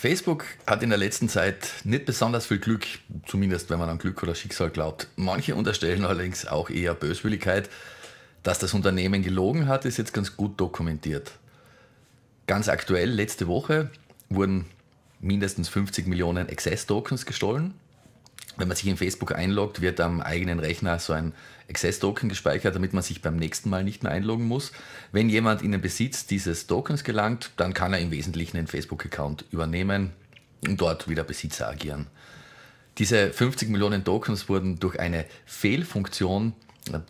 Facebook hat in der letzten Zeit nicht besonders viel Glück, zumindest wenn man an Glück oder Schicksal glaubt. Manche unterstellen allerdings auch eher Böswilligkeit. Dass das Unternehmen gelogen hat, ist jetzt ganz gut dokumentiert. Ganz aktuell, letzte Woche wurden mindestens 50 Millionen Access-Tokens gestohlen wenn man sich in Facebook einloggt, wird am eigenen Rechner so ein Access-Token gespeichert, damit man sich beim nächsten Mal nicht mehr einloggen muss. Wenn jemand in den Besitz dieses Tokens gelangt, dann kann er im Wesentlichen den Facebook-Account übernehmen und dort wieder Besitzer agieren. Diese 50 Millionen Tokens wurden durch eine Fehlfunktion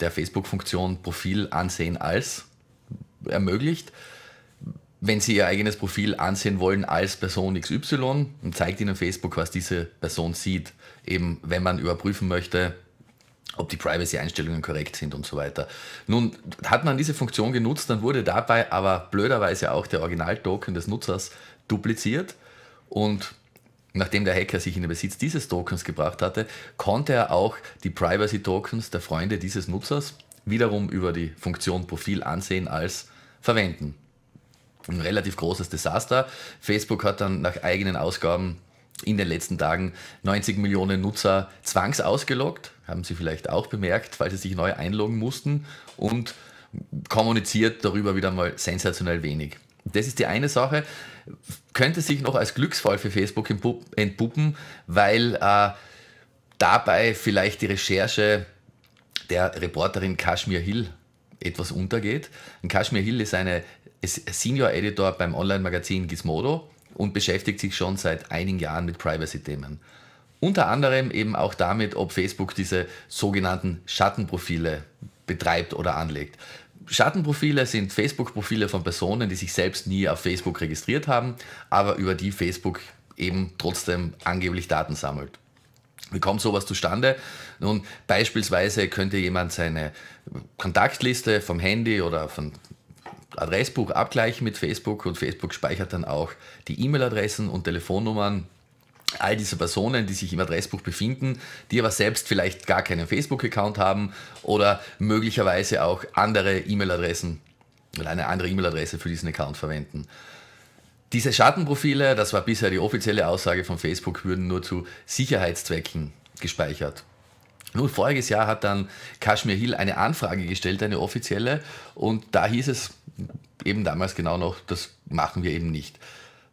der Facebook-Funktion Profil ansehen als ermöglicht wenn Sie Ihr eigenes Profil ansehen wollen als Person XY, und zeigt Ihnen Facebook, was diese Person sieht. Eben, wenn man überprüfen möchte, ob die Privacy-Einstellungen korrekt sind und so weiter. Nun hat man diese Funktion genutzt, dann wurde dabei aber blöderweise auch der Original-Token des Nutzers dupliziert und nachdem der Hacker sich in den Besitz dieses Tokens gebracht hatte, konnte er auch die Privacy-Tokens der Freunde dieses Nutzers wiederum über die Funktion Profil ansehen als verwenden ein relativ großes Desaster. Facebook hat dann nach eigenen Ausgaben in den letzten Tagen 90 Millionen Nutzer zwangsausgeloggt, haben sie vielleicht auch bemerkt, weil sie sich neu einloggen mussten und kommuniziert darüber wieder mal sensationell wenig. Das ist die eine Sache, könnte sich noch als Glücksfall für Facebook entpuppen, weil äh, dabei vielleicht die Recherche der Reporterin Kashmir Hill etwas untergeht. Kashmir Hill ist eine Senior Editor beim Online-Magazin Gizmodo und beschäftigt sich schon seit einigen Jahren mit Privacy-Themen. Unter anderem eben auch damit, ob Facebook diese sogenannten Schattenprofile betreibt oder anlegt. Schattenprofile sind Facebook-Profile von Personen, die sich selbst nie auf Facebook registriert haben, aber über die Facebook eben trotzdem angeblich Daten sammelt. Wie kommt sowas zustande? Nun, beispielsweise könnte jemand seine Kontaktliste vom Handy oder von Adressbuch abgleichen mit Facebook und Facebook speichert dann auch die E-Mail-Adressen und Telefonnummern all dieser Personen, die sich im Adressbuch befinden, die aber selbst vielleicht gar keinen Facebook-Account haben oder möglicherweise auch andere E-Mail-Adressen oder eine andere E-Mail-Adresse für diesen Account verwenden. Diese Schattenprofile, das war bisher die offizielle Aussage von Facebook, würden nur zu Sicherheitszwecken gespeichert. Nun, voriges Jahr hat dann Kashmir Hill eine Anfrage gestellt, eine offizielle, und da hieß es eben damals genau noch, das machen wir eben nicht.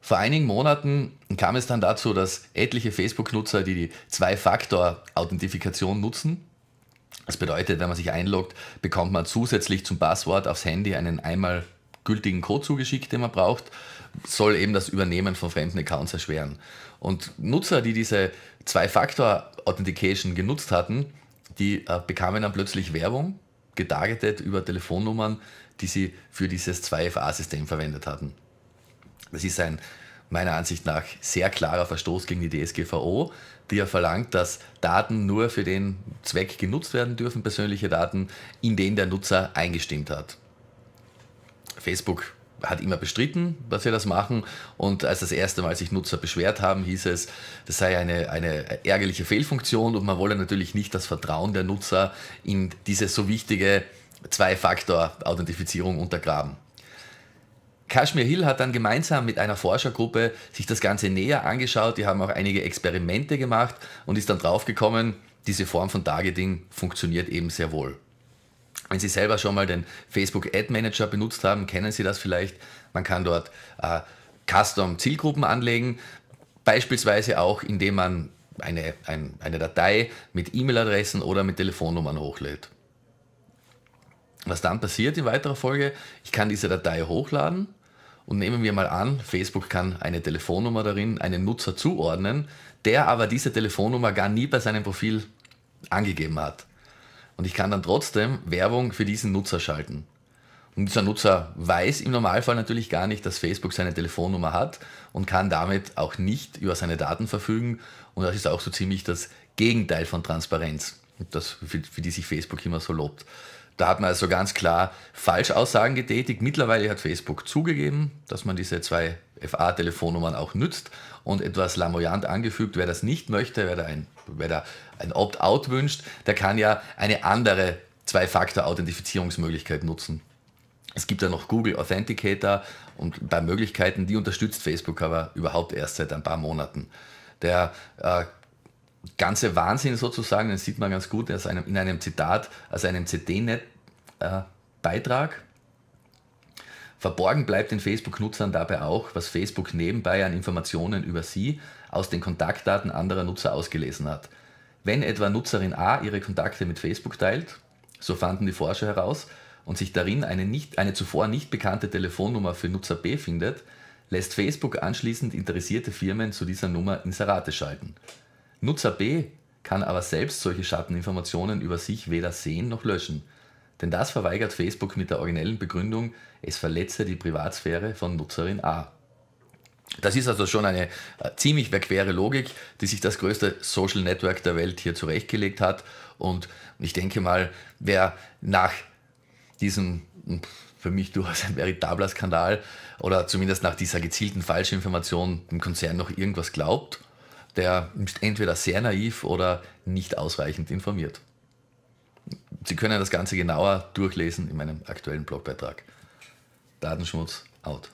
Vor einigen Monaten kam es dann dazu, dass etliche Facebook-Nutzer, die die Zwei-Faktor-Authentifikation nutzen, das bedeutet, wenn man sich einloggt, bekommt man zusätzlich zum Passwort aufs Handy einen einmal gültigen Code zugeschickt, den man braucht, soll eben das Übernehmen von fremden Accounts erschweren. Und Nutzer, die diese Zwei-Faktor-Authentication genutzt hatten, die äh, bekamen dann plötzlich Werbung, getargetet über Telefonnummern, die sie für dieses 2FA-System verwendet hatten. Das ist ein meiner Ansicht nach sehr klarer Verstoß gegen die DSGVO, die ja verlangt, dass Daten nur für den Zweck genutzt werden dürfen, persönliche Daten, in denen der Nutzer eingestimmt hat. Facebook hat immer bestritten, dass wir das machen. Und als das erste Mal sich Nutzer beschwert haben, hieß es, das sei eine, eine ärgerliche Fehlfunktion und man wolle natürlich nicht das Vertrauen der Nutzer in diese so wichtige Zwei-Faktor-Authentifizierung untergraben. Kashmir Hill hat dann gemeinsam mit einer Forschergruppe sich das Ganze näher angeschaut. Die haben auch einige Experimente gemacht und ist dann draufgekommen, diese Form von Targeting funktioniert eben sehr wohl. Wenn Sie selber schon mal den Facebook Ad Manager benutzt haben, kennen Sie das vielleicht. Man kann dort äh, Custom Zielgruppen anlegen, beispielsweise auch indem man eine, ein, eine Datei mit E-Mail-Adressen oder mit Telefonnummern hochlädt. Was dann passiert in weiterer Folge, ich kann diese Datei hochladen und nehmen wir mal an, Facebook kann eine Telefonnummer darin einem Nutzer zuordnen, der aber diese Telefonnummer gar nie bei seinem Profil angegeben hat. Und ich kann dann trotzdem Werbung für diesen Nutzer schalten. Und dieser Nutzer weiß im Normalfall natürlich gar nicht, dass Facebook seine Telefonnummer hat und kann damit auch nicht über seine Daten verfügen. Und das ist auch so ziemlich das Gegenteil von Transparenz, das, für, für die sich Facebook immer so lobt. Da hat man also ganz klar Falschaussagen getätigt. Mittlerweile hat Facebook zugegeben, dass man diese zwei FA-Telefonnummern auch nützt und etwas lamoyant angefügt, wer das nicht möchte, wer da ein, wer da ein Opt-out wünscht, der kann ja eine andere Zwei-Faktor-Authentifizierungsmöglichkeit nutzen. Es gibt ja noch Google Authenticator und bei Möglichkeiten, die unterstützt Facebook aber überhaupt erst seit ein paar Monaten. Der äh, ganze Wahnsinn sozusagen, den sieht man ganz gut aus einem, in einem Zitat, aus einem CD-Net-Beitrag. Äh, Verborgen bleibt den Facebook-Nutzern dabei auch, was Facebook nebenbei an Informationen über sie aus den Kontaktdaten anderer Nutzer ausgelesen hat. Wenn etwa Nutzerin A ihre Kontakte mit Facebook teilt, so fanden die Forscher heraus, und sich darin eine, nicht, eine zuvor nicht bekannte Telefonnummer für Nutzer B findet, lässt Facebook anschließend interessierte Firmen zu dieser Nummer Inserate schalten. Nutzer B kann aber selbst solche Schatteninformationen über sich weder sehen noch löschen, denn das verweigert Facebook mit der originellen Begründung, es verletze die Privatsphäre von Nutzerin A. Das ist also schon eine äh, ziemlich verquere Logik, die sich das größte Social Network der Welt hier zurechtgelegt hat. Und ich denke mal, wer nach diesem hm, für mich durchaus ein veritabler Skandal oder zumindest nach dieser gezielten Falschinformation dem Konzern noch irgendwas glaubt, der ist entweder sehr naiv oder nicht ausreichend informiert. Sie können das Ganze genauer durchlesen in meinem aktuellen Blogbeitrag. Datenschmutz out.